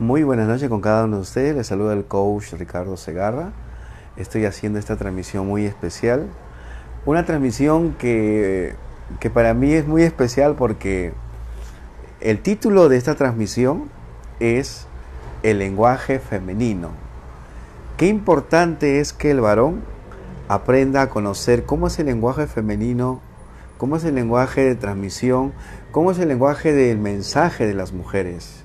Muy buenas noches con cada uno de ustedes. Les saluda el coach Ricardo Segarra. Estoy haciendo esta transmisión muy especial. Una transmisión que, que para mí es muy especial porque el título de esta transmisión es El lenguaje femenino. Qué importante es que el varón aprenda a conocer cómo es el lenguaje femenino, cómo es el lenguaje de transmisión, cómo es el lenguaje del mensaje de las mujeres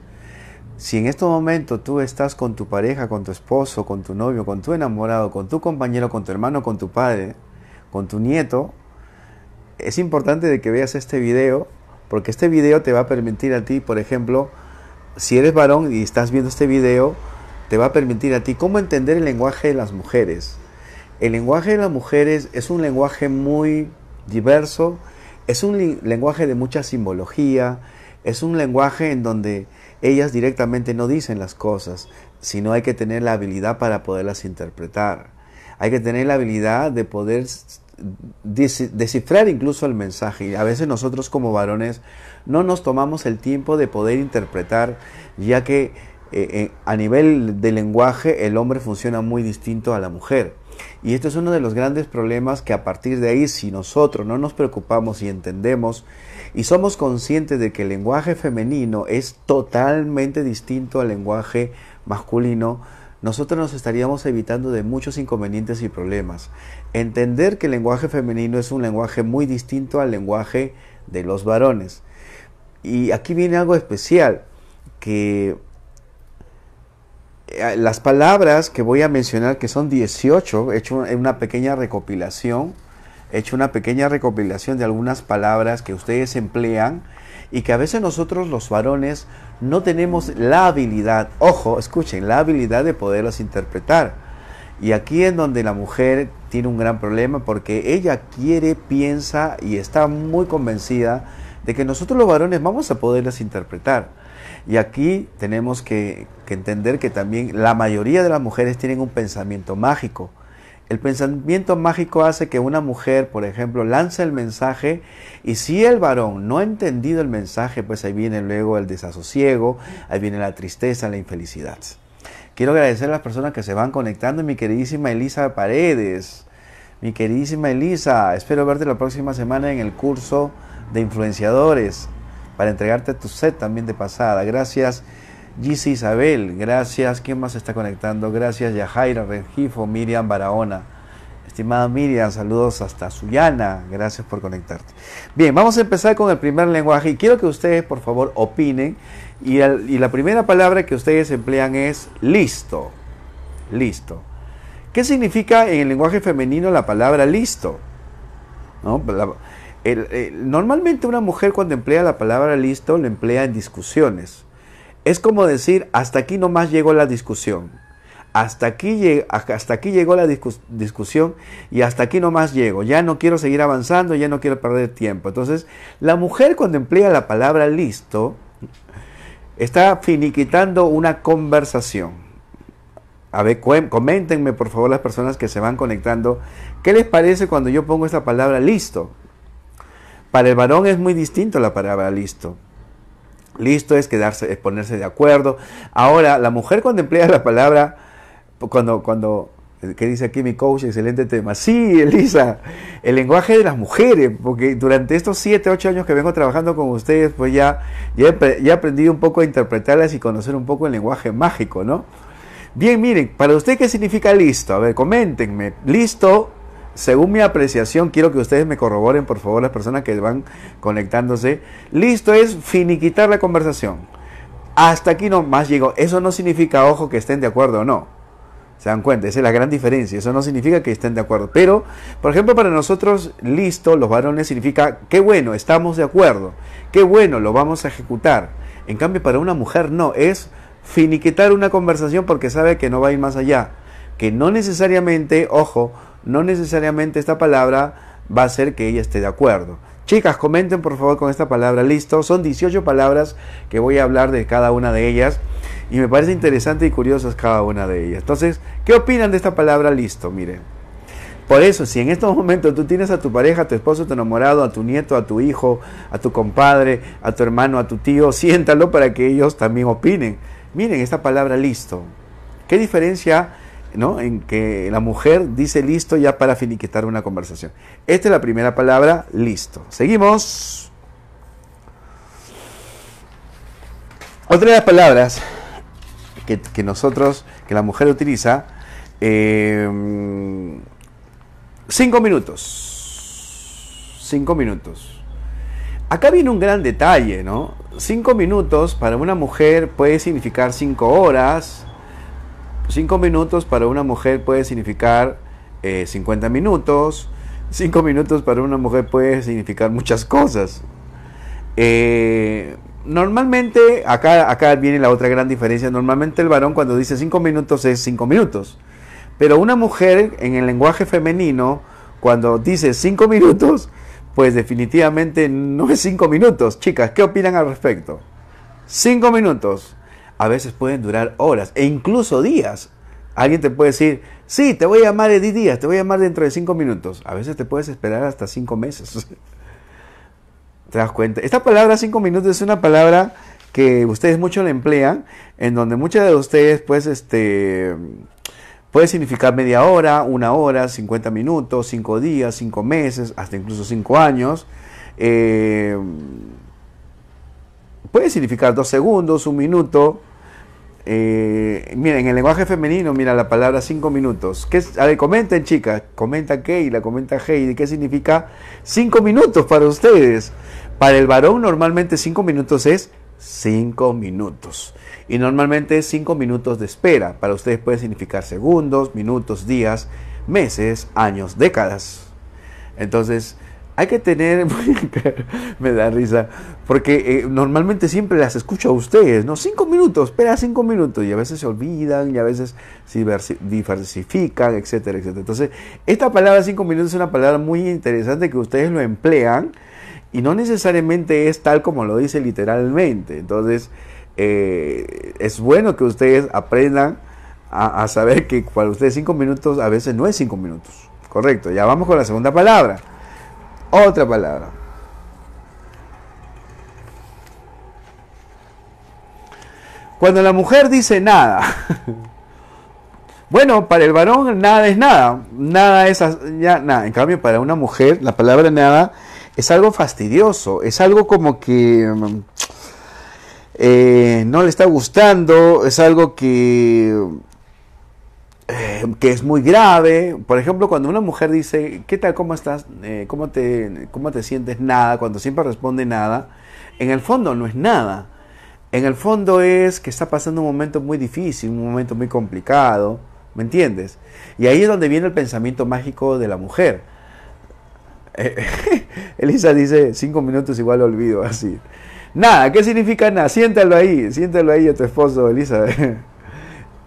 si en este momento tú estás con tu pareja, con tu esposo, con tu novio, con tu enamorado, con tu compañero, con tu hermano, con tu padre, con tu nieto, es importante de que veas este video porque este video te va a permitir a ti, por ejemplo, si eres varón y estás viendo este video, te va a permitir a ti cómo entender el lenguaje de las mujeres. El lenguaje de las mujeres es un lenguaje muy diverso, es un lenguaje de mucha simbología, es un lenguaje en donde ellas directamente no dicen las cosas, sino hay que tener la habilidad para poderlas interpretar. Hay que tener la habilidad de poder descifrar incluso el mensaje. Y a veces nosotros como varones no nos tomamos el tiempo de poder interpretar, ya que eh, eh, a nivel de lenguaje el hombre funciona muy distinto a la mujer. Y esto es uno de los grandes problemas que a partir de ahí, si nosotros no nos preocupamos y entendemos y somos conscientes de que el lenguaje femenino es totalmente distinto al lenguaje masculino, nosotros nos estaríamos evitando de muchos inconvenientes y problemas. Entender que el lenguaje femenino es un lenguaje muy distinto al lenguaje de los varones. Y aquí viene algo especial, que eh, las palabras que voy a mencionar, que son 18, he hecho una pequeña recopilación, he hecho una pequeña recopilación de algunas palabras que ustedes emplean y que a veces nosotros los varones no tenemos la habilidad, ojo, escuchen, la habilidad de poderlas interpretar. Y aquí es donde la mujer tiene un gran problema porque ella quiere, piensa y está muy convencida de que nosotros los varones vamos a poderlas interpretar. Y aquí tenemos que, que entender que también la mayoría de las mujeres tienen un pensamiento mágico. El pensamiento mágico hace que una mujer, por ejemplo, lance el mensaje y si el varón no ha entendido el mensaje, pues ahí viene luego el desasosiego, ahí viene la tristeza, la infelicidad. Quiero agradecer a las personas que se van conectando, mi queridísima Elisa Paredes. Mi queridísima Elisa, espero verte la próxima semana en el curso de influenciadores para entregarte tu set también de pasada. Gracias. Gise Isabel, gracias. ¿Quién más está conectando? Gracias, Yajaira Rengifo, Miriam Barahona. Estimada Miriam, saludos hasta Suyana. Gracias por conectarte. Bien, vamos a empezar con el primer lenguaje y quiero que ustedes, por favor, opinen. Y, la primera palabra que ustedes emplean es listo. Listo. ¿Qué significa en el lenguaje femenino la palabra listo? normalmente una mujer cuando emplea la palabra listo la emplea en discusiones es como decir, hasta aquí nomás llegó la discusión. Hasta aquí, hasta aquí llegó la discusión y hasta aquí nomás llego. Ya no quiero seguir avanzando, ya no quiero perder tiempo. Entonces, la mujer cuando emplea la palabra listo, está finiquitando una conversación. A ver, coméntenme por favor las personas que se van conectando, ¿qué les parece cuando yo pongo esta palabra listo? Para el varón es muy distinto la palabra listo. Listo es quedarse, es ponerse de acuerdo. Ahora, la mujer cuando emplea la palabra, cuando, cuando, eh, que dice aquí mi coach, excelente tema. Sí, Elisa, el lenguaje de las mujeres, porque durante estos 7, 8 años que vengo trabajando con ustedes, pues ya, ya, ya aprendí un poco a interpretarlas y conocer un poco el lenguaje mágico, ¿no? Bien, miren, para usted, ¿qué significa listo? A ver, coméntenme. Listo según mi apreciación, quiero que ustedes me corroboren, por favor, las personas que van conectándose. Listo es finiquitar la conversación. Hasta aquí nomás llego. Eso no significa, ojo, que estén de acuerdo o no. Se dan cuenta, esa es la gran diferencia. Eso no significa que estén de acuerdo. Pero, por ejemplo, para nosotros, listo, los varones significa, qué bueno, estamos de acuerdo. Qué bueno, lo vamos a ejecutar. En cambio, para una mujer no, es finiquitar una conversación porque sabe que no va a ir más allá. Que no necesariamente, ojo, no necesariamente esta palabra va a hacer que ella esté de acuerdo. Chicas, comenten por favor con esta palabra, listo. Son 18 palabras que voy a hablar de cada una de ellas y me parece interesante y curiosa cada una de ellas. Entonces, ¿qué opinan de esta palabra listo? Miren. Por eso, si en estos momentos tú tienes a tu pareja, a tu esposo, a tu enamorado, a tu nieto, a tu hijo, a tu compadre, a tu hermano, a tu tío, siéntalo para que ellos también opinen. Miren esta palabra listo. ¿Qué diferencia en que la mujer dice listo ya para finiquitar una conversación. Esta es la primera palabra, listo. Seguimos. Otra de las palabras que, nosotros, que la mujer utiliza, eh, cinco minutos. Cinco minutos. Acá viene un gran detalle, ¿no? Cinco minutos para una mujer puede significar cinco horas, 5 minutos para una mujer puede significar 50 eh, minutos. 5 minutos para una mujer puede significar muchas cosas. Eh, normalmente, acá, acá viene la otra gran diferencia. Normalmente el varón cuando dice cinco minutos es cinco minutos. Pero una mujer en el lenguaje femenino, cuando dice cinco minutos, pues definitivamente no es cinco minutos. Chicas, ¿qué opinan al respecto? Cinco minutos a veces pueden durar horas e incluso días. Alguien te puede decir, sí, te voy a llamar en 10 días, te voy a llamar dentro de cinco minutos. A veces te puedes esperar hasta cinco meses. ¿Te das cuenta? Esta palabra cinco minutos es una palabra que ustedes mucho la emplean, en donde muchas de ustedes, pues, este, puede significar media hora, una hora, 50 minutos, cinco días, cinco meses, hasta incluso cinco años. Eh, Puede significar dos segundos, un minuto. Eh, miren en el lenguaje femenino, mira la palabra cinco minutos. ¿Qué, a ver, comenten, chicas. Comenta la comenta Heidi. ¿Qué significa cinco minutos para ustedes? Para el varón, normalmente cinco minutos es cinco minutos. Y normalmente es cinco minutos de espera. Para ustedes puede significar segundos, minutos, días, meses, años, décadas. Entonces, hay que tener, me da risa, porque eh, normalmente siempre las escucho a ustedes, ¿no? Cinco minutos, espera cinco minutos, y a veces se olvidan, y a veces se diversifican, etcétera, etcétera. Entonces, esta palabra cinco minutos es una palabra muy interesante que ustedes lo emplean, y no necesariamente es tal como lo dice literalmente. Entonces, eh, es bueno que ustedes aprendan a, a saber que para ustedes cinco minutos a veces no es cinco minutos. Correcto, ya vamos con la segunda palabra. Otra palabra. Cuando la mujer dice nada, bueno, para el varón nada es nada, nada es ya, nada. En cambio, para una mujer la palabra nada es algo fastidioso, es algo como que eh, no le está gustando, es algo que Em, que es muy grave. Por ejemplo, cuando una mujer dice, ¿qué tal? ¿Cómo estás? Eh, ¿cómo, te, ¿Cómo te sientes? Nada. Cuando siempre responde nada. En el fondo no es nada. En el fondo es que está pasando un momento muy difícil, un momento muy complicado. ¿Me entiendes? Y ahí es donde viene el pensamiento mágico de la mujer. Elisa dice, cinco minutos igual olvido, así. Nada, ¿qué significa nada? Siéntalo ahí, siéntalo ahí a tu esposo, Elisa.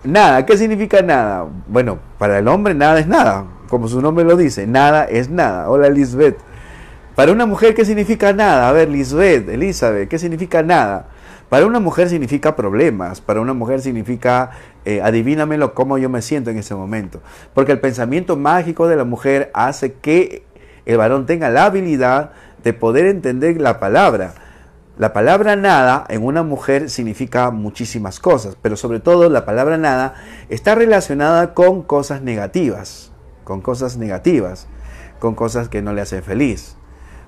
Nada, ¿qué significa nada? Bueno, para el hombre nada es nada, como su nombre lo dice, nada es nada. Hola Lisbeth. Para una mujer, ¿qué significa nada? A ver, Lisbeth, Elizabeth, ¿qué significa nada? Para una mujer significa problemas, para una mujer significa eh, adivínamelo cómo yo me siento en ese momento. Porque el pensamiento mágico de la mujer hace que el varón tenga la habilidad de poder entender la palabra. La palabra nada en una mujer significa muchísimas cosas, pero sobre todo la palabra nada está relacionada con cosas negativas, con cosas negativas, con cosas que no le hacen feliz.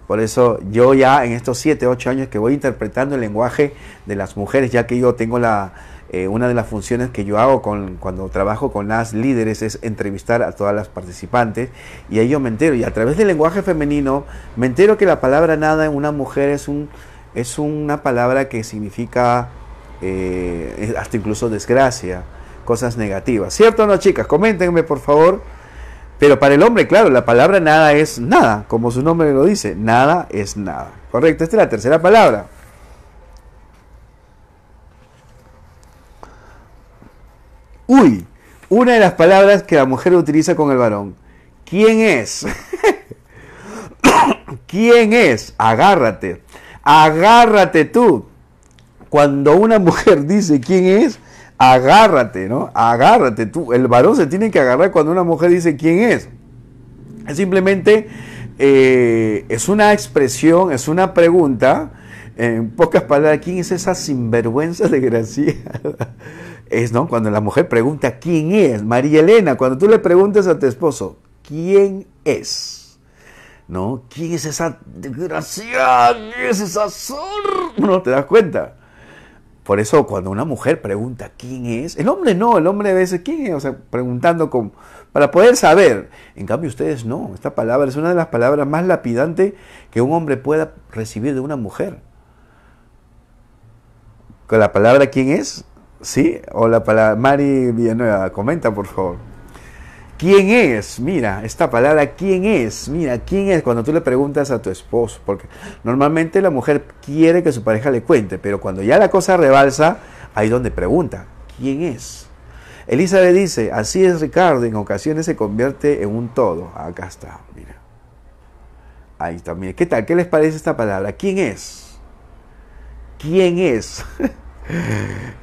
Por eso yo ya en estos 7, 8 años que voy interpretando el lenguaje de las mujeres, ya que yo tengo la, eh, una de las funciones que yo hago con, cuando trabajo con las líderes es entrevistar a todas las participantes y ahí yo me entero y a través del lenguaje femenino me entero que la palabra nada en una mujer es un es una palabra que significa eh, hasta incluso desgracia, cosas negativas. ¿Cierto o no, chicas? Coméntenme, por favor. Pero para el hombre, claro, la palabra nada es nada, como su nombre lo dice, nada es nada. Correcto, esta es la tercera palabra. Uy, una de las palabras que la mujer utiliza con el varón. ¿Quién es? ¿Quién es? Agárrate agárrate tú. Cuando una mujer dice quién es, agárrate, ¿no? Agárrate tú. El varón se tiene que agarrar cuando una mujer dice quién es. Es simplemente, eh, es una expresión, es una pregunta. En pocas palabras, ¿quién es esa sinvergüenza de Gracia? Es, ¿no? Cuando la mujer pregunta quién es, María Elena, cuando tú le preguntas a tu esposo, ¿quién es? ¿no? ¿Quién es esa desgraciada? ¿Quién es esa zorra? ¿No te das cuenta? Por eso cuando una mujer pregunta quién es, el hombre no, el hombre a veces quién es, o sea, preguntando con, para poder saber. En cambio ustedes no, esta palabra es una de las palabras más lapidantes que un hombre pueda recibir de una mujer. ¿Con la palabra quién es? ¿Sí? O la palabra Mari Villanueva, comenta por favor. ¿Quién es? Mira, esta palabra, ¿quién es? Mira, ¿quién es? Cuando tú le preguntas a tu esposo, porque normalmente la mujer quiere que su pareja le cuente, pero cuando ya la cosa rebalsa, ahí donde pregunta, ¿quién es? Elizabeth dice, así es Ricardo, en ocasiones se convierte en un todo. Acá está, mira. Ahí está, mira. ¿Qué tal? ¿Qué les parece esta palabra? ¿Quién es? ¿Quién es?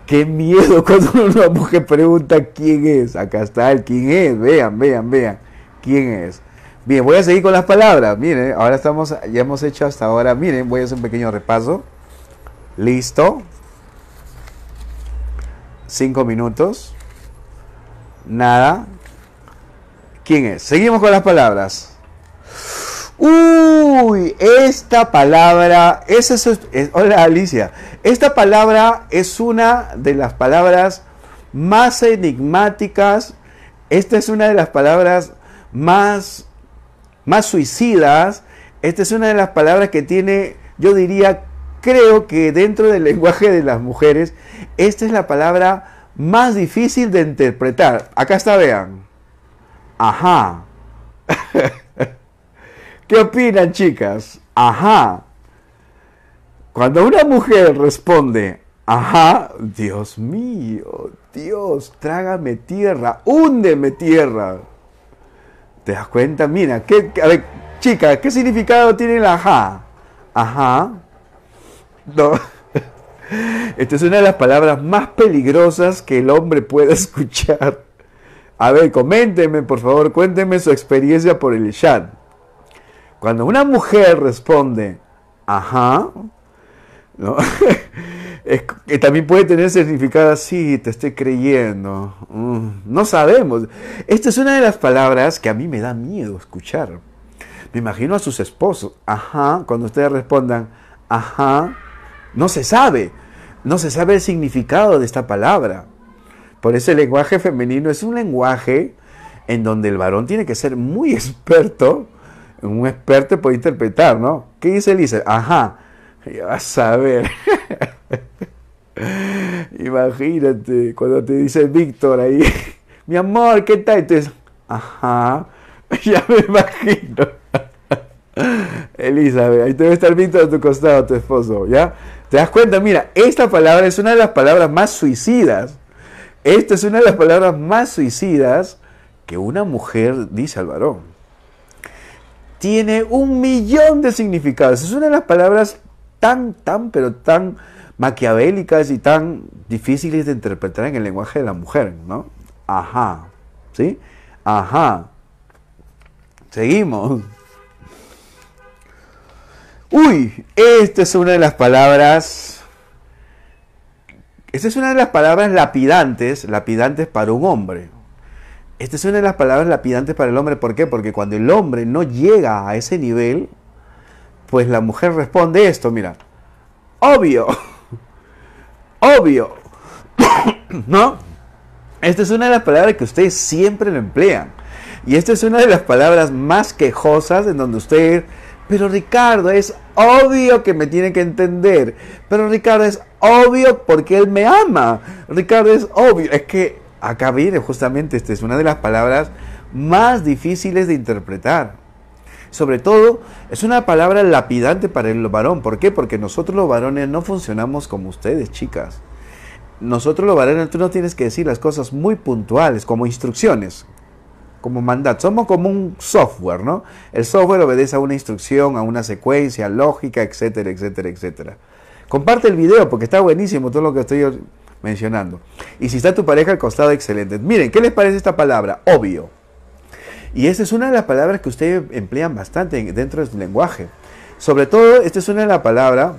Qué miedo cuando una mujer pregunta quién es. Acá está el quién es. Vean, vean, vean. ¿Quién es? Bien, voy a seguir con las palabras. Miren, ahora estamos, ya hemos hecho hasta ahora. Miren, voy a hacer un pequeño repaso. Listo. Cinco minutos. Nada. ¿Quién es? Seguimos con las palabras. Uy, esta palabra, es, hola Alicia, esta palabra es una de las palabras más enigmáticas, esta es una de las palabras más, más suicidas, esta es una de las palabras que tiene, yo diría, creo que dentro del lenguaje de las mujeres, esta es la palabra más difícil de interpretar. Acá está, vean. Ajá. ¿Qué opinan, chicas? Ajá. Cuando una mujer responde, ajá, Dios mío, Dios, trágame tierra, húndeme tierra. ¿Te das cuenta? Mira, ¿qué, a ver, chica, ¿qué significado tiene el ajá? Ajá. No. Esta es una de las palabras más peligrosas que el hombre pueda escuchar. A ver, coméntenme, por favor, cuéntenme su experiencia por el chat. Cuando una mujer responde, ajá, que eh, también puede tener significado así, te estoy creyendo. Mm, no sabemos. Esta es una de las palabras que a mí me da miedo escuchar. Me imagino a sus esposos, ajá, cuando ustedes respondan, ajá, no se sabe. No se sabe el significado de esta palabra. Por eso el lenguaje femenino es un lenguaje en donde el varón tiene que ser muy experto un experto puede interpretar, ¿no? ¿Qué dice Elisa? Ajá, ya vas a ver. Imagínate cuando te dice Víctor ahí, mi amor, ¿qué tal? Entonces, ajá, ya me imagino. Elizabeth, ahí te debe estar Víctor a tu costado, tu esposo, ¿ya? ¿Te das cuenta? Mira, esta palabra es una de las palabras más suicidas. Esta es una de las palabras más suicidas que una mujer dice al varón tiene un millón de significados. Es una de las palabras tan, tan, pero tan maquiavélicas y tan difíciles de interpretar en el lenguaje de la mujer, ¿no? Ajá, ¿sí? Ajá. Seguimos. Uy, esta es una de las palabras. Esta es una de las palabras lapidantes, lapidantes para un hombre. Esta es una de las palabras lapidantes para el hombre. ¿Por qué? Porque cuando el hombre no llega a ese nivel, pues la mujer responde esto, mira. Obvio. Obvio. ¿No? Esta es una de las palabras que ustedes siempre lo emplean. Y esta es una de las palabras más quejosas en donde usted, Pero Ricardo, es obvio que me tiene que entender. Pero Ricardo, es obvio porque él me ama. Ricardo, es obvio. Es que acá viene justamente, esta es una de las palabras más difíciles de interpretar. Sobre todo, es una palabra lapidante para el varón. ¿Por qué? Porque nosotros los varones no funcionamos como ustedes, chicas. Nosotros los varones, tú no tienes que decir las cosas muy puntuales, como instrucciones, como mandato. Somos como un software, ¿no? El software obedece a una instrucción, a una secuencia, lógica, etcétera, etcétera, etcétera. Comparte el video porque está buenísimo todo lo que estoy mencionando. Y si está tu pareja al costado, excelente. Miren, ¿qué les parece esta palabra? Obvio. Y esta es una de las palabras que ustedes emplean bastante dentro de su lenguaje. Sobre todo, esta es una de las palabras.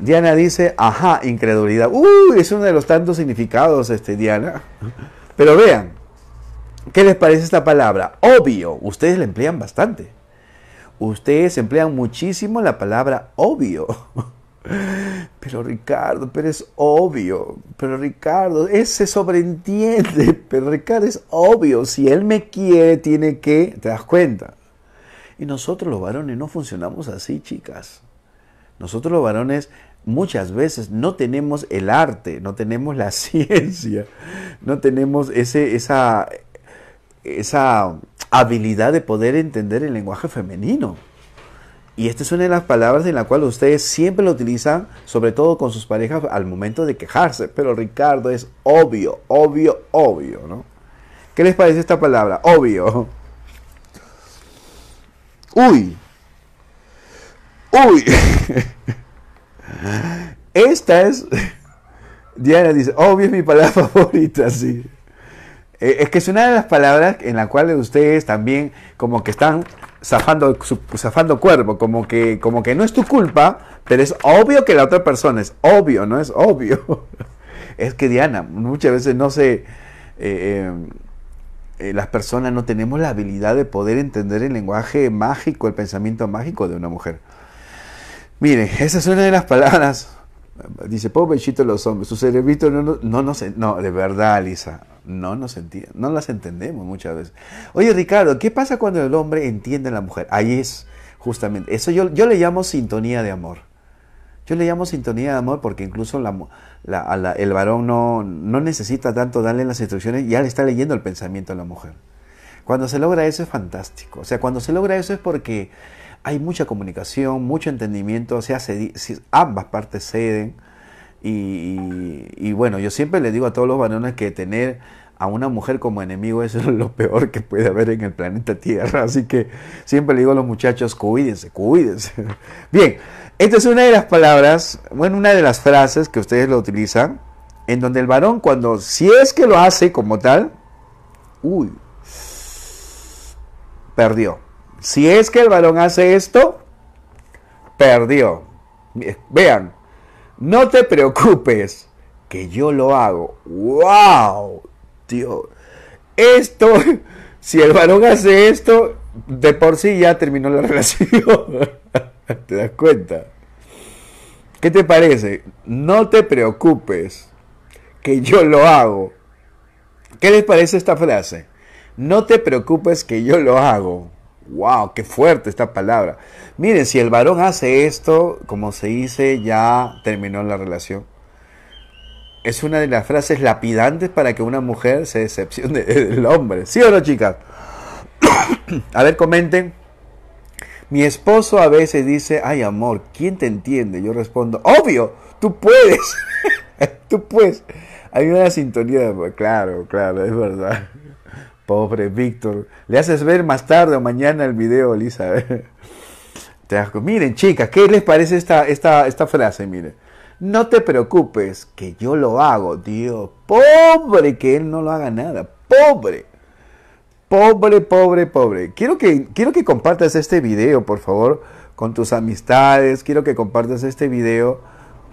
Diana dice, ajá, incredulidad. Uy, es uno de los tantos significados, este, Diana. Pero vean, ¿qué les parece esta palabra? Obvio, ustedes la emplean bastante. Ustedes emplean muchísimo la palabra obvio. Pero Ricardo, pero es obvio, pero Ricardo, ese sobreentiende, pero Ricardo es obvio, si él me quiere, tiene que, ¿te das cuenta? Y nosotros los varones no funcionamos así, chicas. Nosotros los varones muchas veces no tenemos el arte, no tenemos la ciencia, no tenemos ese, esa, esa habilidad de poder entender el lenguaje femenino. Y esta es una de las palabras en la cual ustedes siempre lo utilizan, sobre todo con sus parejas al momento de quejarse. Pero Ricardo es obvio, obvio, obvio, ¿no? ¿Qué les parece esta palabra? Obvio. Uy. Uy. Esta es... Diana dice, obvio es mi palabra favorita, sí. Eh, es que es una de las palabras en la cual ustedes también como que están zafando, zafando cuerpo, como que, como que no es tu culpa, pero es obvio que la otra persona es obvio, no es obvio. Es que Diana, muchas veces no sé, eh, eh, eh, las personas no tenemos la habilidad de poder entender el lenguaje mágico, el pensamiento mágico de una mujer. Miren, esa es una de las palabras. Dice, pobrecito los hombres, su cerebrito no, no, no, no, no de verdad, Lisa no, nos no las entendemos muchas veces. Oye, Ricardo, ¿qué pasa cuando el hombre entiende a la mujer? Ahí es, justamente. Eso yo, yo le llamo sintonía de amor. Yo le llamo sintonía de amor porque incluso el varón no, necesita tanto darle las instrucciones, ya le está leyendo el pensamiento a la mujer. Cuando se logra eso es fantástico. O sea, cuando se logra eso es porque hay mucha comunicación, mucho entendimiento, o sea, ambas partes ceden y, bueno, yo siempre le digo a todos los varones que tener a una mujer como enemigo es lo peor que puede haber en el planeta Tierra. Así que siempre le digo a los muchachos, cuídense, cuídense. Bien, esta es una de las palabras, bueno, una de las frases que ustedes lo utilizan, en donde el varón cuando, si es que lo hace como tal, uy, perdió. Si es que el varón hace esto, perdió. Vean, no te preocupes, que yo lo hago. ¡Wow! Tío, esto, si el varón hace esto, de por sí ya terminó la relación. ¿Te das cuenta? ¿Qué te parece? No te preocupes, que yo lo hago. ¿Qué les parece esta frase? No te preocupes que yo lo hago. ¡Wow! ¡Qué fuerte esta palabra! Miren, si el varón hace esto, como se dice, ya terminó la relación. Es una de las frases lapidantes para que una mujer se decepcione del hombre. ¿Sí o no, chicas? A ver, comenten. Mi esposo a veces dice, ay amor, ¿quién te entiende? Yo respondo, obvio, tú puedes. tú puedes. Hay una sintonía, claro, claro, es verdad. Pobre Víctor. Le haces ver más tarde o mañana el video, Elisa. Miren, chicas, ¿qué les parece esta, esta, esta frase? Miren. No te preocupes, que yo lo hago. Dios, pobre que él no lo haga nada. Pobre. Pobre, pobre, pobre. Quiero que, quiero que compartas este video, por favor, con tus amistades. Quiero que compartas este video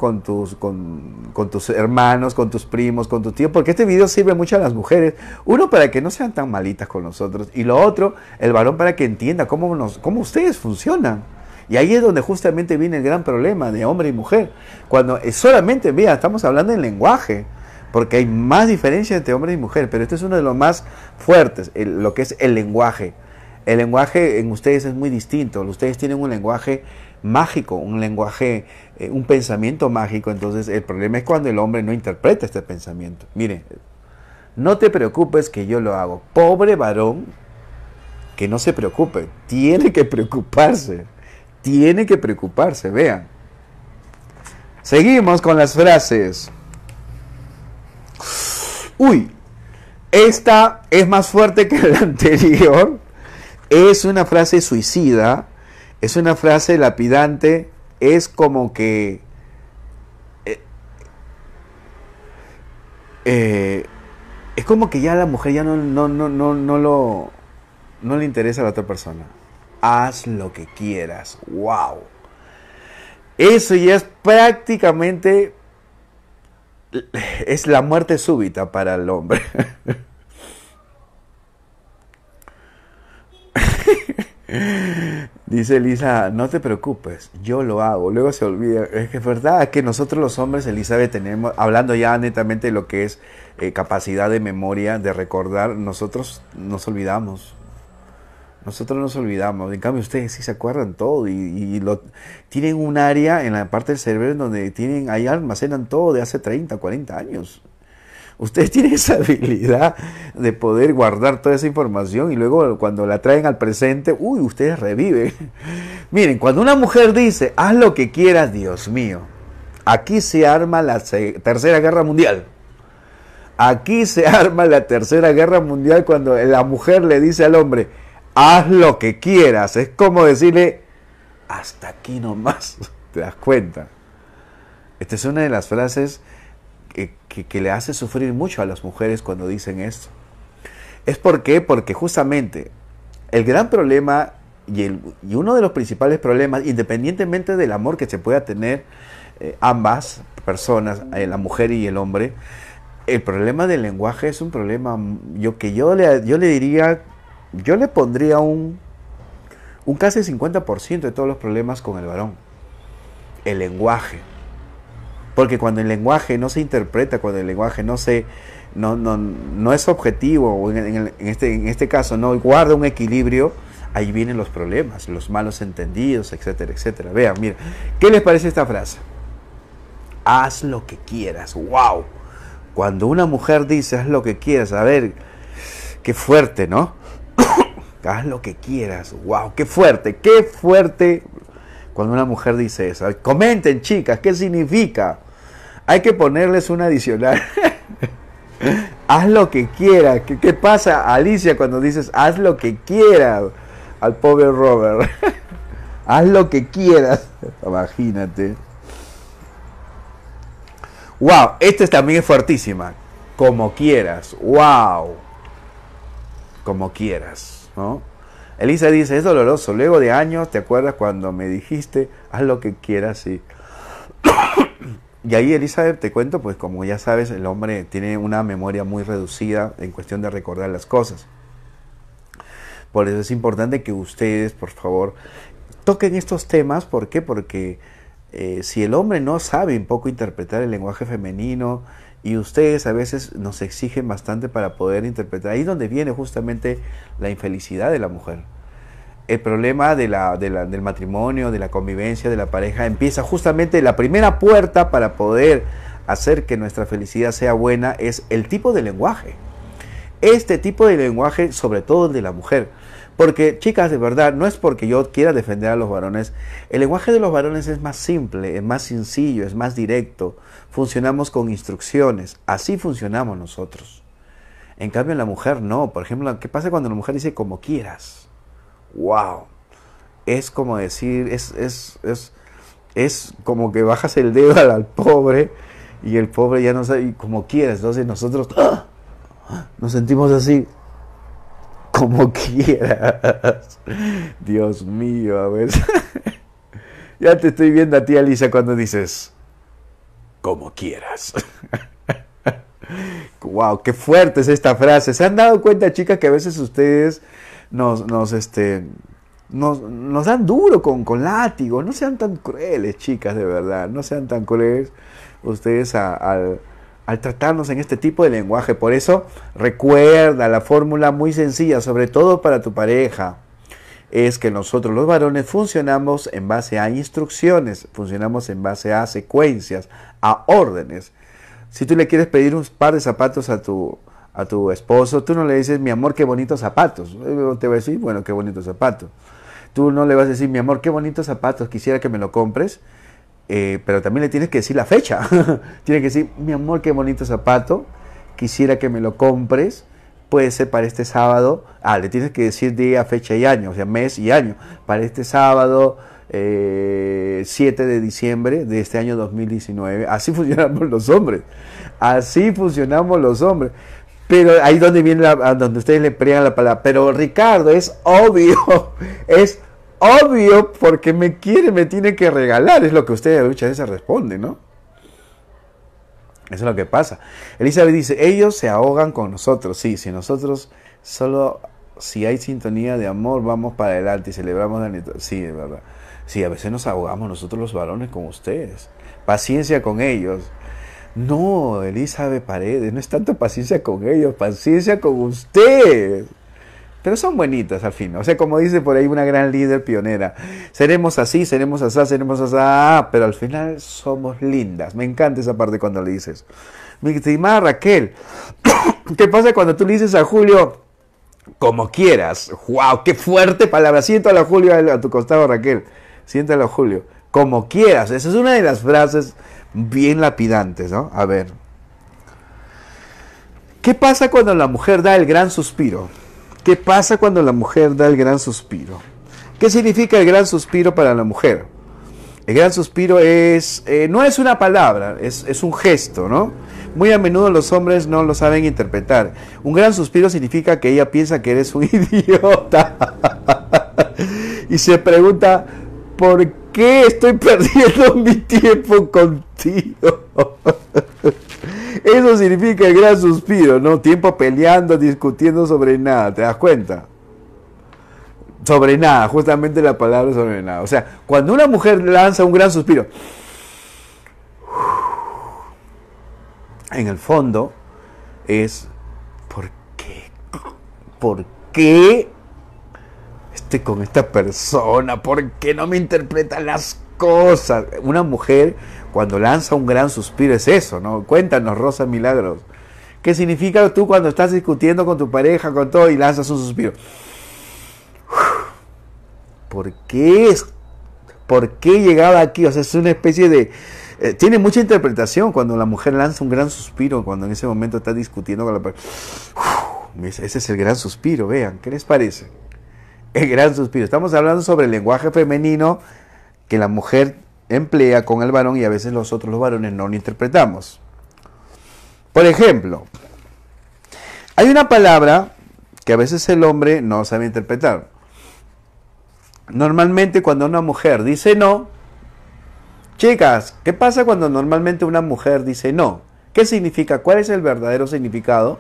con tus, con, tus hermanos, con tus primos, con tus tíos, porque este video sirve mucho a las mujeres. Uno, para que no sean tan malitas con nosotros. Y lo otro, el varón para que entienda cómo, nos, cómo ustedes funcionan. Y ahí es donde justamente viene el gran problema de hombre y mujer. Cuando solamente, mira, estamos hablando en lenguaje, porque hay más diferencia entre hombre y mujer, pero este es uno de los más fuertes, lo que es el lenguaje. El lenguaje en ustedes es muy distinto, ustedes tienen un lenguaje mágico, un lenguaje, eh, un pensamiento mágico. Entonces el problema es cuando el hombre no interpreta este pensamiento. Mire, no te preocupes que yo lo hago. Pobre varón que no se preocupe, tiene que preocuparse, tiene que preocuparse, vean. Seguimos con las frases. Uy, esta es más fuerte que la anterior. Es una frase suicida es una frase lapidante, es como que... Eh, eh, es como que ya la mujer ya no, no, no, no, no lo... No le interesa a la otra persona. Haz lo que quieras. ¡Wow! Eso ya es prácticamente es la muerte súbita para el hombre. Dice Elisa, no te preocupes, yo lo hago. Luego se olvida. Es que es verdad que nosotros los hombres, Elizabeth, tenemos, hablando ya netamente de lo que es eh, capacidad de memoria, de recordar, nosotros nos olvidamos. Nosotros nos olvidamos. En cambio, ustedes sí se acuerdan todo y, lo, tienen un área en la parte del cerebro donde tienen, ahí almacenan todo de hace 30, 40 años. Ustedes tienen esa habilidad de poder guardar toda esa información y luego cuando la traen al presente, uy, ustedes reviven. Miren, cuando una mujer dice, haz lo que quieras, Dios mío, aquí se arma la Tercera Guerra Mundial. Aquí se arma la Tercera Guerra Mundial cuando la mujer le dice al hombre, haz lo que quieras. Es como decirle, hasta aquí nomás. ¿Te das cuenta? Esta es una de las frases que, le hace sufrir mucho a las mujeres cuando dicen esto. ¿Es Porque justamente el gran problema y, uno de los principales problemas, independientemente del amor que se pueda tener eh, ambas personas, eh, la mujer y el hombre, el problema del lenguaje es un problema yo, que yo le, yo le diría, yo le pondría un, un casi 50% de todos los problemas con el varón. El lenguaje porque cuando el lenguaje no se interpreta, cuando el lenguaje no no, es objetivo, o en, este, en este caso no guarda un equilibrio, ahí vienen los problemas, los malos entendidos, etcétera, etcétera. Vean, mira, ¿qué les parece esta frase? Haz lo que quieras, wow. Cuando una mujer dice haz lo que quieras, a ver, qué fuerte, ¿no? haz lo que quieras, wow, qué fuerte, qué fuerte cuando una mujer dice eso. Comenten, chicas, ¿qué significa? Hay que ponerles un adicional. haz lo que quieras. ¿Qué, pasa, Alicia, cuando dices haz lo que quieras al pobre Robert? haz lo que quieras. Imagínate. Wow, esta también es fuertísima. Como quieras. Wow. Como quieras, ¿no? Elisa dice, es doloroso, luego de años, ¿te acuerdas cuando me dijiste, haz lo que quieras? Y, y ahí Elisa, te cuento, pues como ya sabes, el hombre tiene una memoria muy reducida en cuestión de recordar las cosas. Por eso es importante que ustedes, por favor, toquen estos temas. ¿Por qué? Porque eh, si el hombre no sabe un poco interpretar el lenguaje femenino, y ustedes a veces nos exigen bastante para poder interpretar. Ahí es donde viene justamente la infelicidad de la mujer. El problema del matrimonio, de la convivencia, de la pareja, empieza justamente la primera puerta para poder hacer que nuestra felicidad sea buena es el tipo de lenguaje. Este tipo de lenguaje, sobre todo el de la mujer, porque, chicas, de verdad, no es porque yo quiera defender a los varones. El lenguaje de los varones es más simple, es más sencillo, es más directo. Funcionamos con instrucciones. Así funcionamos nosotros. En cambio, en la mujer no. Por ejemplo, ¿qué pasa cuando la mujer dice como quieras? ¡Wow! Es como decir, es, es, como que bajas el dedo al, pobre y el pobre ya no sabe, como quieras. Entonces nosotros ¡ah! nos sentimos así como quieras. Dios mío, a ver. ya te estoy viendo a ti, Alicia, cuando dices, como quieras. wow, qué fuerte es esta frase. ¿Se han dado cuenta, chicas, que a veces ustedes nos, este, nos, nos, dan duro con, con látigo? No sean tan crueles, chicas, de verdad. No sean tan crueles ustedes al al tratarnos en este tipo de lenguaje. Por eso recuerda la fórmula muy sencilla, sobre todo para tu pareja. Es que nosotros los varones funcionamos en base a instrucciones, funcionamos en base a secuencias, a órdenes. Si tú le quieres pedir un par de zapatos a tu, a tu esposo, tú no le dices, mi amor, qué bonitos zapatos. te va a decir, bueno, qué bonitos zapatos. Tú no le vas a decir, mi amor, qué bonitos zapatos, quisiera que me lo compres. Eh, pero también le tienes que decir la fecha. tienes que decir, mi amor, qué bonito zapato, quisiera que me lo compres, puede ser para este sábado. Ah, le tienes que decir día, fecha y año, o sea, mes y año. Para este sábado, 7 eh, de diciembre de este año 2019. Así funcionamos los hombres. Así funcionamos los hombres. Pero ahí donde viene donde ustedes le pregan la palabra. Pero Ricardo, es obvio, es obvio, porque me quiere, me tiene que regalar. Es lo que usted muchas veces responde, ¿no? Eso es lo que pasa. Elizabeth dice, ellos se ahogan con nosotros. Sí, si nosotros solo, si hay sintonía de amor, vamos para adelante y celebramos la... Sí, es verdad. Sí, a veces nos ahogamos nosotros los varones con ustedes. Paciencia con ellos. No, Elizabeth Paredes, no es tanto paciencia con ellos, paciencia con ustedes. Pero son bonitas al fin. O sea, como dice por ahí una gran líder pionera, seremos así, seremos así, seremos asá, ah, pero al final somos lindas. Me encanta esa parte cuando le dices. Mi estimada Raquel, ¿qué pasa cuando tú le dices a Julio, como quieras? ¡Wow! ¡Qué fuerte palabra! Siéntalo a Julio a tu costado, Raquel. Siéntalo Julio. Como quieras. Esa es una de las frases bien lapidantes, ¿no? A ver. ¿Qué pasa cuando la mujer da el gran suspiro? ¿Qué pasa cuando la mujer da el gran suspiro? ¿Qué significa el gran suspiro para la mujer? El gran suspiro es, eh, no es una palabra, es, un gesto, ¿no? Muy a menudo los hombres no lo saben interpretar. Un gran suspiro significa que ella piensa que eres un idiota y se pregunta, ¿por qué qué estoy perdiendo mi tiempo contigo? Eso significa el gran suspiro, ¿no? Tiempo peleando, discutiendo sobre nada, ¿te das cuenta? Sobre nada, justamente la palabra sobre nada. O sea, cuando una mujer lanza un gran suspiro, en el fondo es, ¿por qué? ¿Por qué con esta persona? ¿Por qué no me interpreta las cosas? Una mujer cuando lanza un gran suspiro es eso, ¿no? Cuéntanos, Rosa Milagros. ¿Qué significa tú cuando estás discutiendo con tu pareja, con todo, y lanzas un suspiro? ¿Por qué es? ¿Por qué llegaba aquí? O sea, es una especie de... Eh, tiene mucha interpretación cuando la mujer lanza un gran suspiro, cuando en ese momento está discutiendo con la pareja. ese es el gran suspiro, vean, ¿qué les parece? el gran suspiro. Estamos hablando sobre el lenguaje femenino que la mujer emplea con el varón y a veces nosotros los varones no lo interpretamos. Por ejemplo, hay una palabra que a veces el hombre no sabe interpretar. Normalmente cuando una mujer dice no, chicas, ¿qué pasa cuando normalmente una mujer dice no? ¿Qué significa? ¿Cuál es el verdadero significado?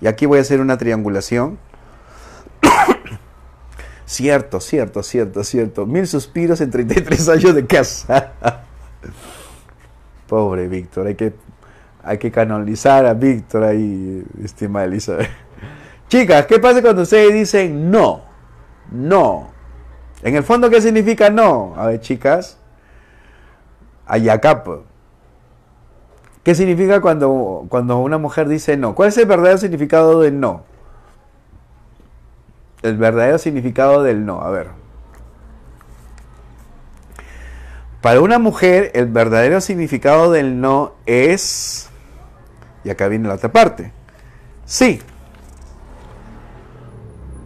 Y aquí voy a hacer una triangulación. Cierto, cierto, cierto, cierto. Mil suspiros en 33 años de casa. Pobre Víctor, hay que, hay que canonizar a Víctor ahí, estimada Elizabeth. Chicas, ¿qué pasa cuando ustedes dicen no? No. En el fondo, ¿qué significa no? A ver, chicas. Ayacapo. ¿Qué significa cuando, cuando una mujer dice no? ¿Cuál es el verdadero significado de no? el verdadero significado del no. A ver. Para una mujer, el verdadero significado del no es. Y acá viene la otra parte. Sí.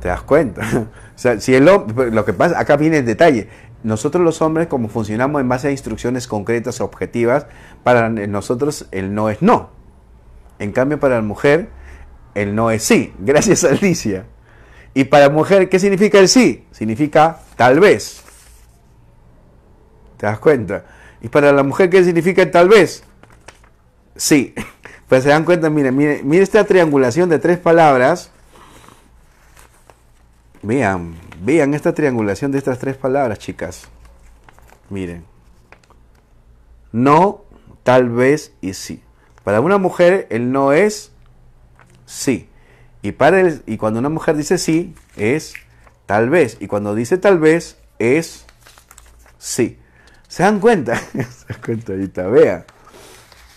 ¿Te das cuenta? o sea, si el Lo que pasa, acá viene el detalle. Nosotros los hombres, como funcionamos en base a instrucciones concretas, objetivas, para nosotros el no es no. En cambio, para la mujer, el no es sí. Gracias, Alicia. Y para mujer, ¿qué significa el sí? Significa tal vez. ¿Te das cuenta? Y para la mujer, ¿qué significa el tal vez? Sí. Pues se dan cuenta, miren, miren, miren esta triangulación de tres palabras. Vean, vean esta triangulación de estas tres palabras, chicas. Miren. No, tal vez y sí. Para una mujer, el no es sí. Y, para y cuando una mujer dice sí, es tal vez. Y cuando dice tal vez, es sí. ¿Se dan cuenta? Se dan cuenta vea.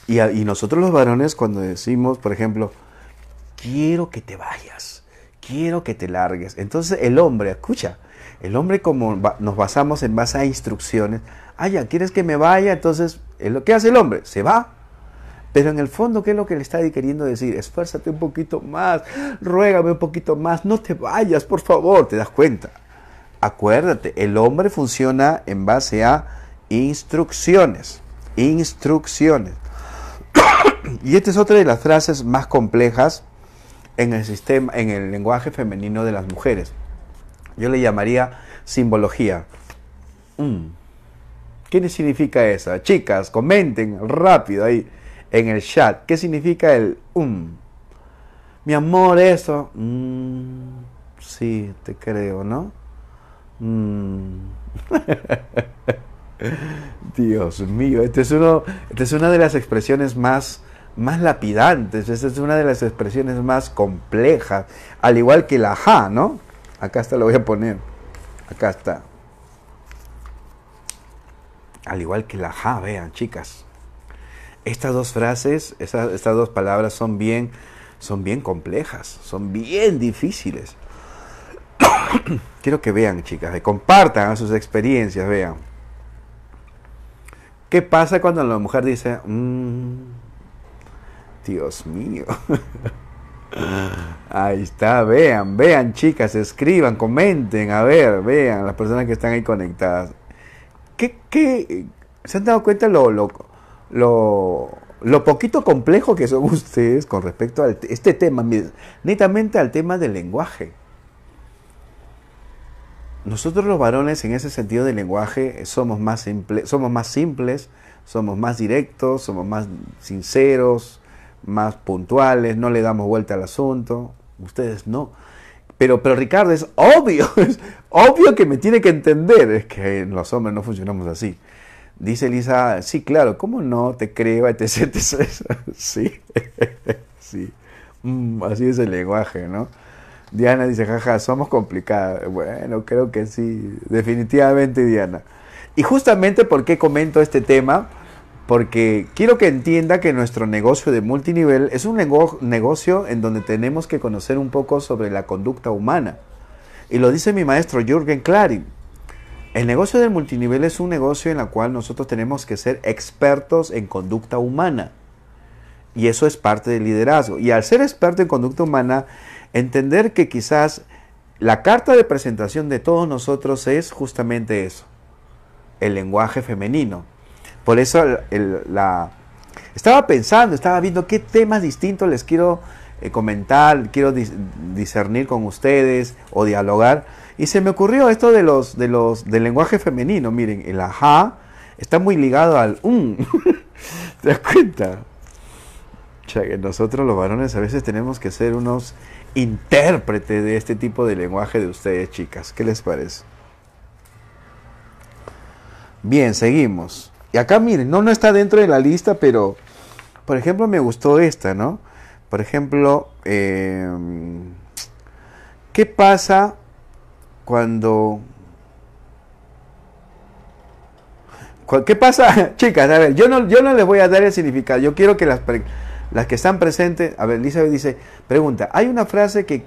Y, nosotros los varones cuando decimos, por ejemplo, quiero que te vayas, quiero que te largues. Entonces el hombre, escucha, el hombre como nos basamos en base a instrucciones, ah, ya, ¿quieres que me vaya? Entonces, ¿qué hace el hombre? Se va. Pero en el fondo, ¿qué es lo que le está queriendo decir? Esfuérzate un poquito más, ruégame un poquito más, no te vayas, por favor, ¿te das cuenta? Acuérdate, el hombre funciona en base a instrucciones, instrucciones. y esta es otra de las frases más complejas en el sistema, en el lenguaje femenino de las mujeres. Yo le llamaría simbología. Mm. ¿Qué significa esa? Chicas, comenten rápido ahí en el chat. ¿Qué significa el um? Mi amor, eso. Mm, sí, te creo, ¿no? Mm. Dios mío, esta es, uno, este es una de las expresiones más, más lapidantes, esta es una de las expresiones más complejas, al igual que la ja, ¿no? Acá está, lo voy a poner. Acá está. Al igual que la ja, vean, chicas estas dos frases, estas, dos palabras son bien, son bien complejas, son bien difíciles. Quiero que vean, chicas, que compartan sus experiencias, vean. ¿Qué pasa cuando la mujer dice, mm, Dios mío? ahí está, vean, vean, chicas, escriban, comenten, a ver, vean, las personas que están ahí conectadas. ¿Qué, qué? ¿Se han dado cuenta lo, lo, lo, poquito complejo que son ustedes con respecto a este tema, netamente al tema del lenguaje. Nosotros los varones en ese sentido del lenguaje somos más, somos más simples, somos más directos, somos más sinceros, más puntuales, no le damos vuelta al asunto. Ustedes no. Pero, pero Ricardo, es obvio, es obvio que me tiene que entender. Es que los hombres no funcionamos así. Dice Elisa, sí, claro, ¿cómo no? Te creo, etc. etc. sí, sí. Mm, así es el lenguaje, ¿no? Diana dice, jaja, somos complicadas. Bueno, creo que sí, definitivamente Diana. Y justamente por qué comento este tema, porque quiero que entienda que nuestro negocio de multinivel es un negocio en donde tenemos que conocer un poco sobre la conducta humana. Y lo dice mi maestro Jürgen Klarin. El negocio del multinivel es un negocio en el cual nosotros tenemos que ser expertos en conducta humana. Y eso es parte del liderazgo. Y al ser experto en conducta humana, entender que quizás la carta de presentación de todos nosotros es justamente eso, el lenguaje femenino. Por eso Estaba pensando, estaba viendo qué temas distintos les quiero eh, comentar, quiero discernir con ustedes o dialogar y se me ocurrió esto de los, de los, del lenguaje femenino. Miren, el ajá está muy ligado al un. ¿Te das cuenta? O sea, que nosotros los varones a veces tenemos que ser unos intérpretes de este tipo de lenguaje de ustedes, chicas. ¿Qué les parece? Bien, seguimos. Y acá miren, no, no está dentro de la lista, pero por ejemplo me gustó esta, ¿no? Por ejemplo, em, ¿qué pasa cuando... ¿Qué pasa? Chicas, a ver, yo no, yo no les voy a dar el significado. Yo quiero que las, las que están presentes... A ver, Elizabeth dice, pregunta, hay una frase que,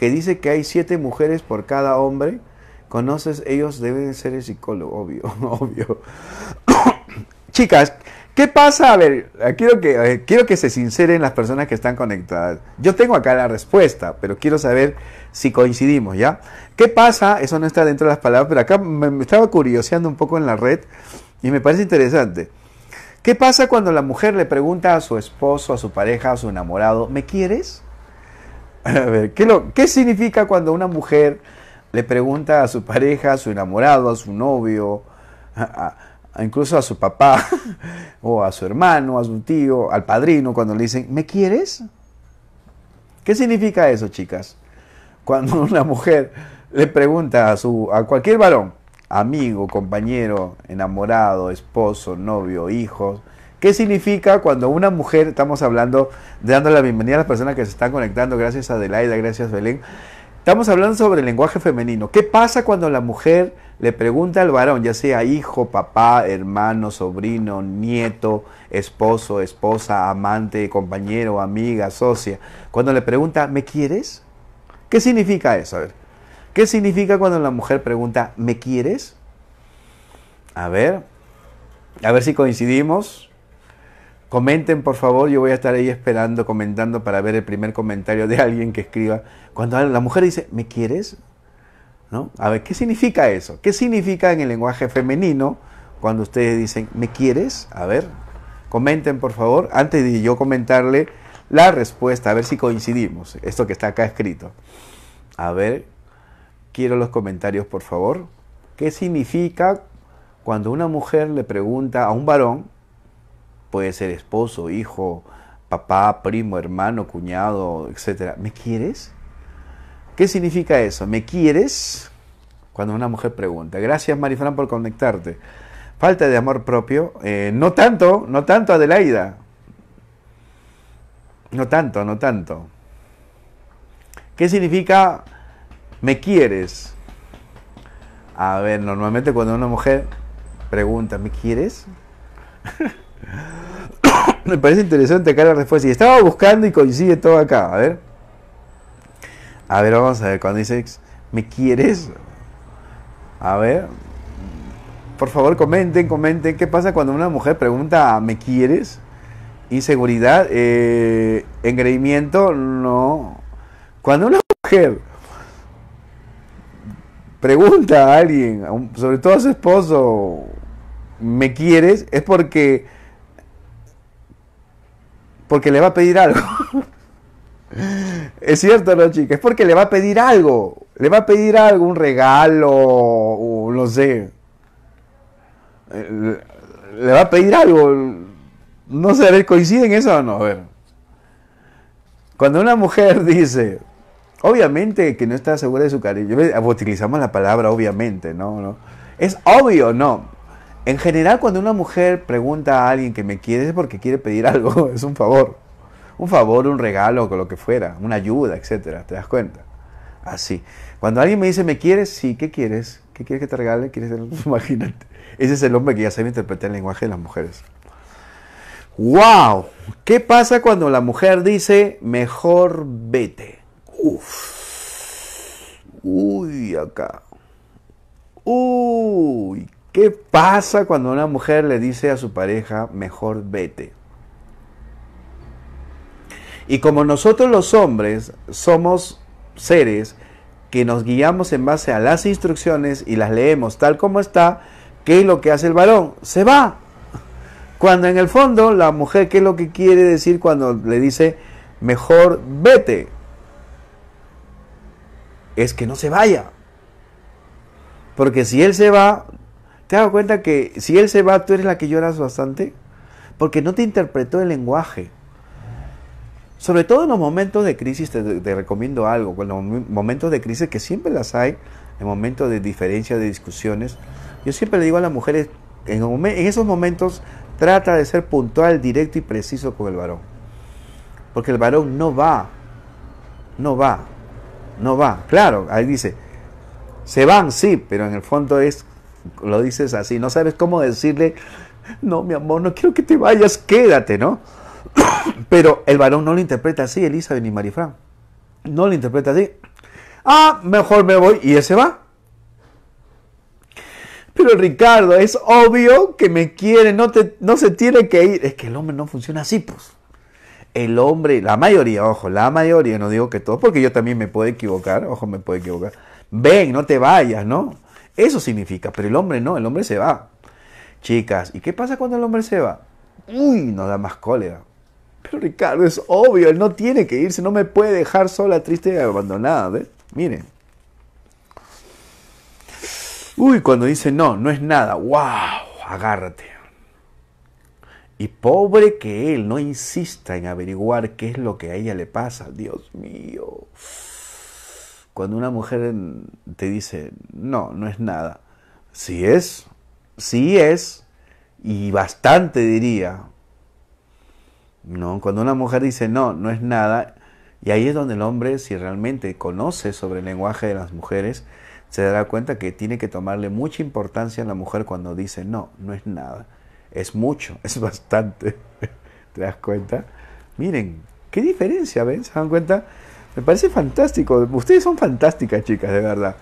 que dice que hay siete mujeres por cada hombre. ¿Conoces? Ellos deben ser el psicólogo, obvio, obvio. Chicas, ¿Qué pasa? A ver, quiero que, eh, quiero que se sinceren las personas que están conectadas. Yo tengo acá la respuesta, pero quiero saber si coincidimos, ¿ya? ¿Qué pasa? Eso no está dentro de las palabras, pero acá me, estaba curioseando un poco en la red y me parece interesante. ¿Qué pasa cuando la mujer le pregunta a su esposo, a su pareja, a su enamorado, ¿me quieres? A ver, ¿qué, lo, ¿qué significa cuando una mujer le pregunta a su pareja, a su enamorado, a su novio, a incluso a su papá o a su hermano, a su tío, al padrino, cuando le dicen, ¿me quieres? ¿Qué significa eso, chicas? Cuando una mujer le pregunta a, su, a cualquier varón, amigo, compañero, enamorado, esposo, novio, hijos, ¿qué significa cuando una mujer, estamos hablando, de dándole la bienvenida a las personas que se están conectando, gracias a Adelaida, gracias Belén, Estamos hablando sobre el lenguaje femenino. ¿Qué pasa cuando la mujer le pregunta al varón, ya sea hijo, papá, hermano, sobrino, nieto, esposo, esposa, amante, compañero, amiga, socia? Cuando le pregunta, ¿me quieres? ¿Qué significa eso? ver, ¿qué significa cuando la mujer pregunta, ¿me quieres? A ver, a ver si coincidimos. Comenten por favor, yo voy a estar ahí esperando, comentando para ver el primer comentario de alguien que escriba. Cuando la mujer dice, ¿me quieres? ¿No? A ver, ¿qué significa eso? ¿Qué significa en el lenguaje femenino cuando ustedes dicen, ¿me quieres? A ver, comenten por favor, antes de yo comentarle la respuesta, a ver si coincidimos, esto que está acá escrito. A ver, quiero los comentarios por favor. ¿Qué significa cuando una mujer le pregunta a un varón, puede ser esposo, hijo, papá, primo, hermano, cuñado, etc. ¿Me quieres? ¿Qué significa eso? ¿Me quieres? Cuando una mujer pregunta. Gracias, Marifran, por conectarte. Falta de amor propio. Eh, no tanto, no tanto, Adelaida. No tanto, no tanto. ¿Qué significa me quieres? A ver, normalmente cuando una mujer pregunta, ¿me quieres? Me parece interesante acá la respuesta. Y estaba buscando y coincide todo acá. A ver. A ver, vamos a ver. Cuando dice ¿me quieres? A ver. Por favor, comenten, comenten. ¿Qué pasa cuando una mujer pregunta, ¿me quieres? Inseguridad, eh, engreimiento, no. Cuando una mujer pregunta a alguien, sobre todo a su esposo, ¿me quieres? Es porque porque le va a pedir algo. es cierto, ¿no, chica? Es porque le va a pedir algo. Le va a pedir algo, un regalo, o no sé. Eh, le va a pedir algo. No sé, en eso o no? A ver. Cuando una mujer dice, obviamente que no está segura de su cariño, utilizamos la palabra obviamente, ¿no? ¿no? Es obvio, no en general, cuando una mujer pregunta a alguien que me quiere, es porque quiere pedir algo, es un favor. Un favor, un regalo, lo que fuera, una ayuda, etcétera. ¿Te das cuenta? Así. Cuando alguien me dice, ¿me quieres? Sí, ¿qué quieres? ¿Qué quieres que te regale? ¿Quieres Imagínate. Ese es el hombre que ya sabe interpretar el lenguaje de las mujeres. ¡Wow! ¿Qué pasa cuando la mujer dice, mejor vete? Uf. Uy, acá. Uy, ¿Qué pasa cuando una mujer le dice a su pareja, mejor vete? Y como nosotros los hombres somos seres que nos guiamos en base a las instrucciones y las leemos tal como está, ¿qué es lo que hace el varón? Se va. Cuando en el fondo la mujer, ¿qué es lo que quiere decir cuando le dice, mejor vete? Es que no se vaya. Porque si él se va, ¿Te das cuenta que si él se va, tú eres la que lloras bastante? Porque no te interpretó el lenguaje. Sobre todo en los momentos de crisis, te, recomiendo algo. en los momentos de crisis, que siempre las hay, en momentos de diferencia, de discusiones, yo siempre le digo a las mujeres, en, en esos momentos trata de ser puntual, directo y preciso con el varón. Porque el varón no va, no va, no va. Claro, ahí dice, se van, sí, pero en el fondo es lo dices así, no sabes cómo decirle, no, mi amor, no quiero que te vayas, quédate, ¿no? Pero el varón no lo interpreta así, Elizabeth ni Marifran. No lo interpreta así. Ah, mejor me voy y ese va. Pero Ricardo, es obvio que me quiere, no, te, no se tiene que ir. Es que el hombre no funciona así, pues. El hombre, la mayoría, ojo, la mayoría, no digo que todo porque yo también me puedo equivocar, ojo, me puedo equivocar. Ven, no te vayas, ¿no? Eso significa, pero el hombre no, el hombre se va. Chicas, ¿y qué pasa cuando el hombre se va? Uy, nos da más cólera. Pero Ricardo, es obvio, él no tiene que irse, no me puede dejar sola, triste y abandonada. ¿ves? Miren. Uy, cuando dice no, no es nada, wow, agárrate. Y pobre que él no insista en averiguar qué es lo que a ella le pasa, Dios mío. Cuando una mujer te dice, no, no es nada. si es, sí es, y bastante diría. No, cuando una mujer dice, no, no es nada, y ahí es donde el hombre, si realmente conoce sobre el lenguaje de las mujeres, se dará cuenta que tiene que tomarle mucha importancia a la mujer cuando dice, no, no es nada, es mucho, es bastante. ¿Te das cuenta? Miren, qué diferencia, ¿ven? ¿Se dan cuenta? Me parece fantástico. Ustedes son fantásticas, chicas, de verdad.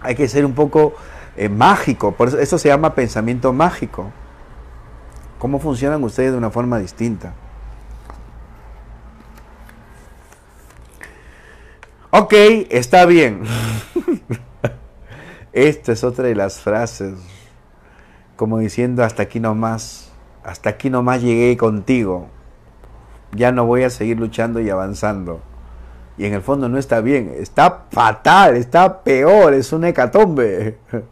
Hay que ser un poco eh, mágico. Por eso, eso se llama pensamiento mágico. ¿Cómo funcionan ustedes de una forma distinta? Ok, está bien. Esta es otra de las frases. Como diciendo, hasta aquí nomás. Hasta aquí nomás llegué contigo. Ya no voy a seguir luchando y avanzando y en el fondo no está bien, está fatal, está peor, es una hecatombe.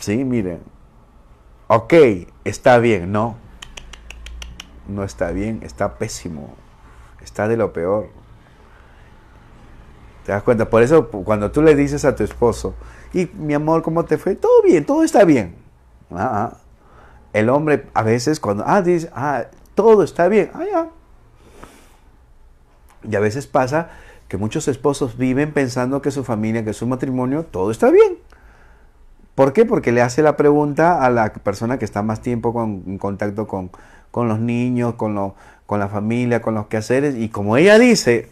Sí, miren. Ok, está bien, no. No está bien, está pésimo. Está de lo peor. ¿Te das cuenta? Por eso cuando tú le dices a tu esposo, y mi amor, ¿cómo te fue? Todo bien, todo está bien. Ah, ah. el hombre a veces cuando, ah, dice, ah, todo está bien. Ah, ya, y a veces pasa que muchos esposos viven pensando que su familia, que su matrimonio, todo está bien. ¿Por qué? Porque le hace la pregunta a la persona que está más tiempo en contacto con, los niños, con, con la familia, con los quehaceres. Y como ella dice,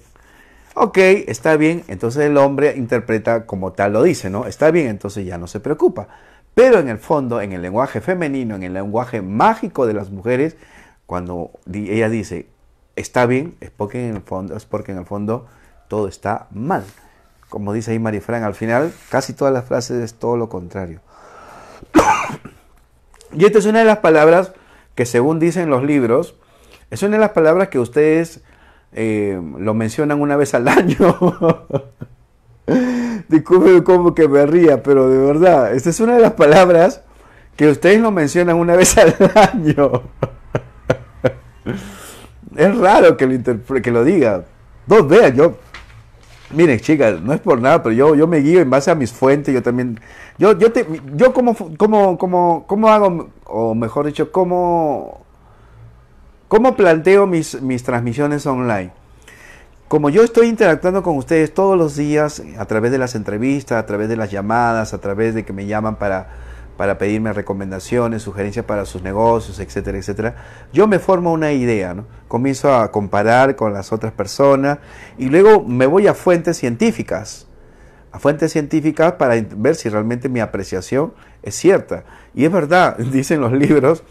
ok, está bien, entonces el hombre interpreta como tal lo dice, ¿no? Está bien, entonces ya no se preocupa. Pero en el fondo, en el lenguaje femenino, en el lenguaje mágico de las mujeres, cuando ella dice, está bien, es porque en el fondo, es porque en el fondo todo está mal. Como dice ahí Marifran, al final casi todas las frases es todo lo contrario. y esta es una de las palabras que según dicen los libros, es una de las palabras que ustedes eh, lo mencionan una vez al año. Disculpen como que me ría, pero de verdad, esta es una de las palabras que ustedes lo mencionan una vez al año. Es raro que lo, que lo diga. Dos veas, yo. Miren, chicas, no es por nada, pero yo, yo me guío en base a mis fuentes, yo también. Yo, yo, te, yo como, como, como, como hago, o mejor dicho, como ¿Cómo planteo mis, mis, transmisiones online? Como yo estoy interactuando con ustedes todos los días a través de las entrevistas, a través de las llamadas, a través de que me llaman para, para pedirme recomendaciones, sugerencias para sus negocios, etcétera, etcétera. Yo me formo una idea, ¿no? comienzo a comparar con las otras personas y luego me voy a fuentes científicas, a fuentes científicas para ver si realmente mi apreciación es cierta. Y es verdad, dicen los libros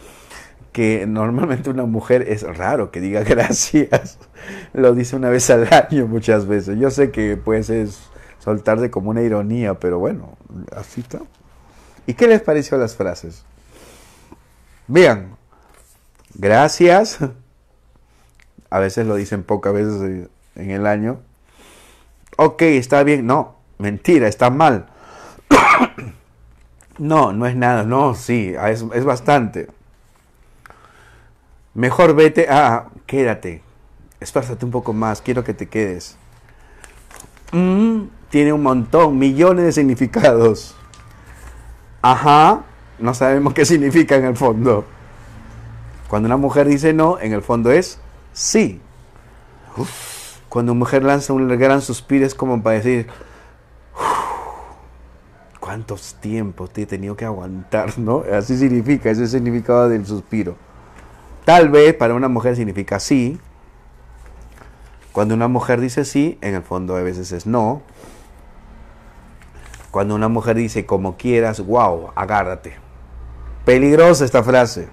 que normalmente una mujer es raro que diga gracias, lo dice una vez al año muchas veces. Yo sé que pues es de como una ironía, pero bueno, así está. ¿Y qué les pareció las frases? Vean, gracias. A veces lo dicen pocas veces en el año. Ok, está bien. No, mentira, está mal. no, no es nada. No, sí, es, bastante. Mejor vete. Ah, quédate. Esfuérzate un poco más. Quiero que te quedes. Mm, tiene un montón, millones de significados ajá, no sabemos qué significa en el fondo. Cuando una mujer dice no, en el fondo es sí. Cuando una mujer lanza un gran suspiro es como para decir, ¿cuántos tiempos te he tenido que aguantar? ¿no? Así significa, ese es el significado del suspiro. Tal vez para una mujer significa sí. Cuando una mujer dice sí, en el fondo a veces es no. Cuando una mujer dice, como quieras, wow, agárrate. Peligrosa esta frase.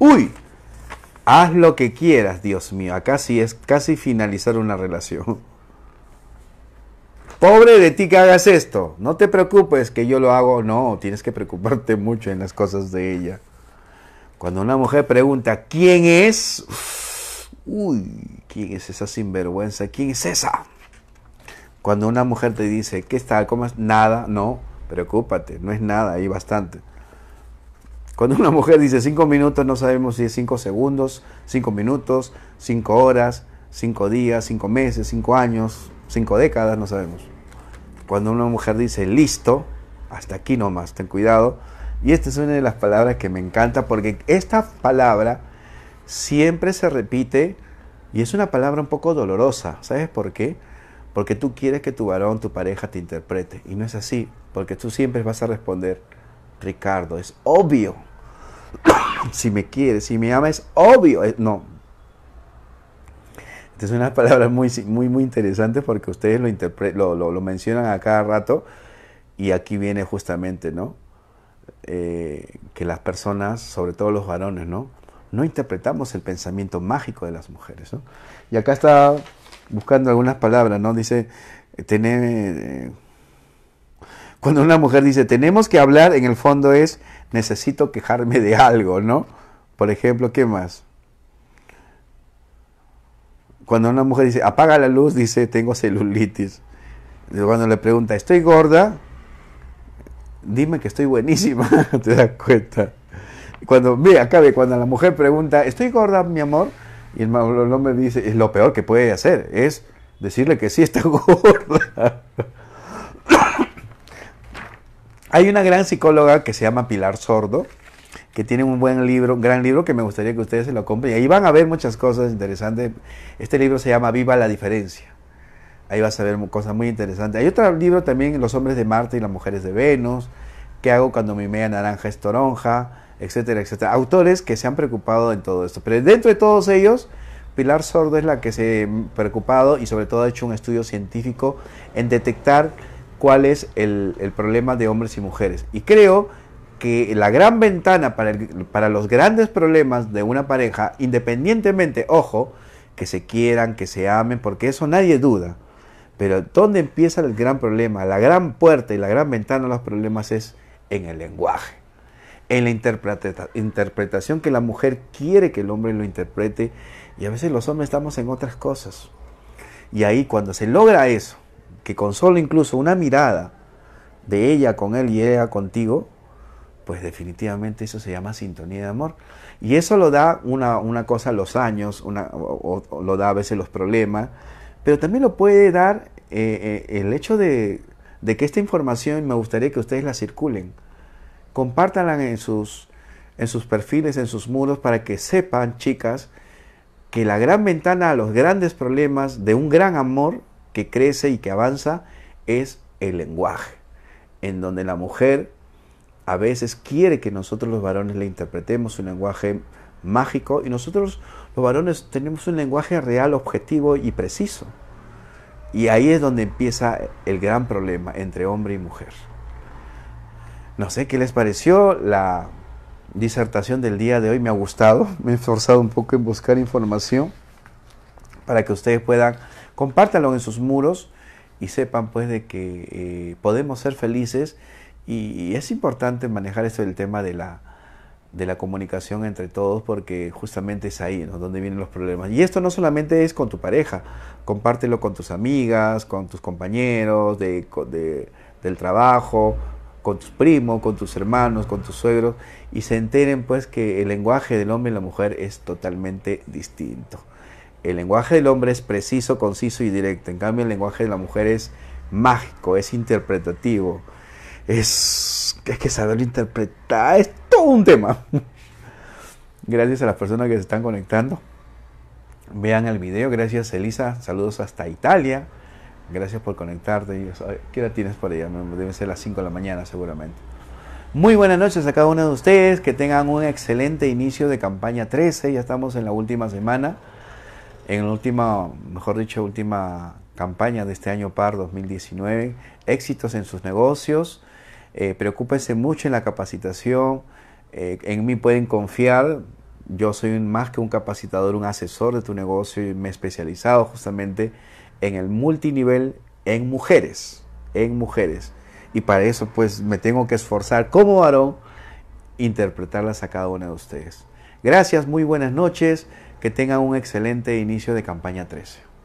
Uy, haz lo que quieras, Dios mío. Acá sí es casi finalizar una relación. Pobre de ti que hagas esto. No te preocupes que yo lo hago. No, tienes que preocuparte mucho en las cosas de ella. Cuando una mujer pregunta, ¿quién es? uy, ¿quién es esa sinvergüenza? ¿Quién es esa? Cuando una mujer te dice, ¿qué está? ¿Cómo es? Nada, no, preocúpate, no es nada, hay bastante. Cuando una mujer dice cinco minutos, no sabemos si es cinco segundos, cinco minutos, cinco horas, cinco días, cinco meses, cinco años, cinco décadas, no sabemos. Cuando una mujer dice listo, hasta aquí nomás, ten cuidado. Y esta es una de las palabras que me encanta porque esta palabra siempre se repite y es una palabra un poco dolorosa. ¿Sabes por qué? porque tú quieres que tu varón, tu pareja te interprete. Y no es así, porque tú siempre vas a responder, Ricardo, es obvio. si me quieres, si me amas, es obvio. No. Entonces, una palabra muy, muy, muy interesante porque ustedes lo, lo, lo, mencionan a cada rato y aquí viene justamente, ¿no? Eh, que las personas, sobre todo los varones, ¿no? No interpretamos el pensamiento mágico de las mujeres, ¿no? Y acá está buscando algunas palabras, ¿no? Dice, tener... Eh, cuando una mujer dice, tenemos que hablar, en el fondo es, necesito quejarme de algo, ¿no? Por ejemplo, ¿qué más? Cuando una mujer dice, apaga la luz, dice, tengo celulitis. Cuando le pregunta, ¿estoy gorda? Dime que estoy buenísima, te das cuenta. Cuando, ve, acabe, cuando la mujer pregunta, ¿estoy gorda, mi amor? Y el, hombre dice, es lo peor que puede hacer, es decirle que sí está gorda. Hay una gran psicóloga que se llama Pilar Sordo, que tiene un buen libro, un gran libro que me gustaría que ustedes se lo compren. Y ahí van a ver muchas cosas interesantes. Este libro se llama Viva la diferencia. Ahí vas a ver cosas muy interesantes. Hay otro libro también, Los hombres de Marte y las mujeres de Venus. ¿Qué hago cuando mi media naranja es toronja? etcétera, etcétera. Autores que se han preocupado en todo esto. Pero dentro de todos ellos, Pilar Sordo es la que se ha preocupado y sobre todo ha hecho un estudio científico en detectar cuál es el, problema de hombres y mujeres. Y creo que la gran ventana para, para los grandes problemas de una pareja, independientemente, ojo, que se quieran, que se amen, porque eso nadie duda. Pero ¿dónde empieza el gran problema? La gran puerta y la gran ventana de los problemas es en el lenguaje en la interpretación que la mujer quiere que el hombre lo interprete y a veces los hombres estamos en otras cosas. Y ahí cuando se logra eso, que con solo incluso una mirada de ella con él y ella contigo, pues definitivamente eso se llama sintonía de amor. Y eso lo da una, una cosa los años, una, lo da a veces los problemas, pero también lo puede dar eh, eh, el hecho de, de que esta información me gustaría que ustedes la circulen compártanla en sus, en sus perfiles, en sus muros, para que sepan, chicas, que la gran ventana a los grandes problemas de un gran amor que crece y que avanza es el lenguaje, en donde la mujer a veces quiere que nosotros los varones le interpretemos un lenguaje mágico y nosotros los varones tenemos un lenguaje real, objetivo y preciso. Y ahí es donde empieza el gran problema entre hombre y mujer. No sé qué les pareció la disertación del día de hoy. Me ha gustado. Me he esforzado un poco en buscar información para que ustedes puedan compártanlo en sus muros y sepan pues de que eh, podemos ser felices y, es importante manejar esto del tema de la, comunicación entre todos porque justamente es ahí donde vienen los problemas. Y esto no solamente es con tu pareja, compártelo con tus amigas, con tus compañeros de, del trabajo, con tus primos, con tus hermanos, con tus suegros, y se enteren pues que el lenguaje del hombre y la mujer es totalmente distinto. El lenguaje del hombre es preciso, conciso y directo, en cambio el lenguaje de la mujer es mágico, es interpretativo, es, que saber interpretar es todo un tema. Gracias a las personas que se están conectando. Vean el video, gracias Elisa, saludos hasta Italia. Gracias por conectarte. ¿Qué hora tienes por allá? Deben ser las 5 de la mañana seguramente. Muy buenas noches a cada uno de ustedes. Que tengan un excelente inicio de campaña 13. Ya estamos en la última semana. En la última, mejor dicho, última campaña de este año par 2019. Éxitos en sus negocios. Eh, preocúpense mucho en la capacitación. Eh, en mí pueden confiar. Yo soy más que un capacitador, un asesor de tu negocio y me he especializado justamente en en el multinivel en mujeres, en mujeres. Y para eso pues me tengo que esforzar como varón interpretarlas a cada una de ustedes. Gracias, muy buenas noches, que tengan un excelente inicio de campaña 13.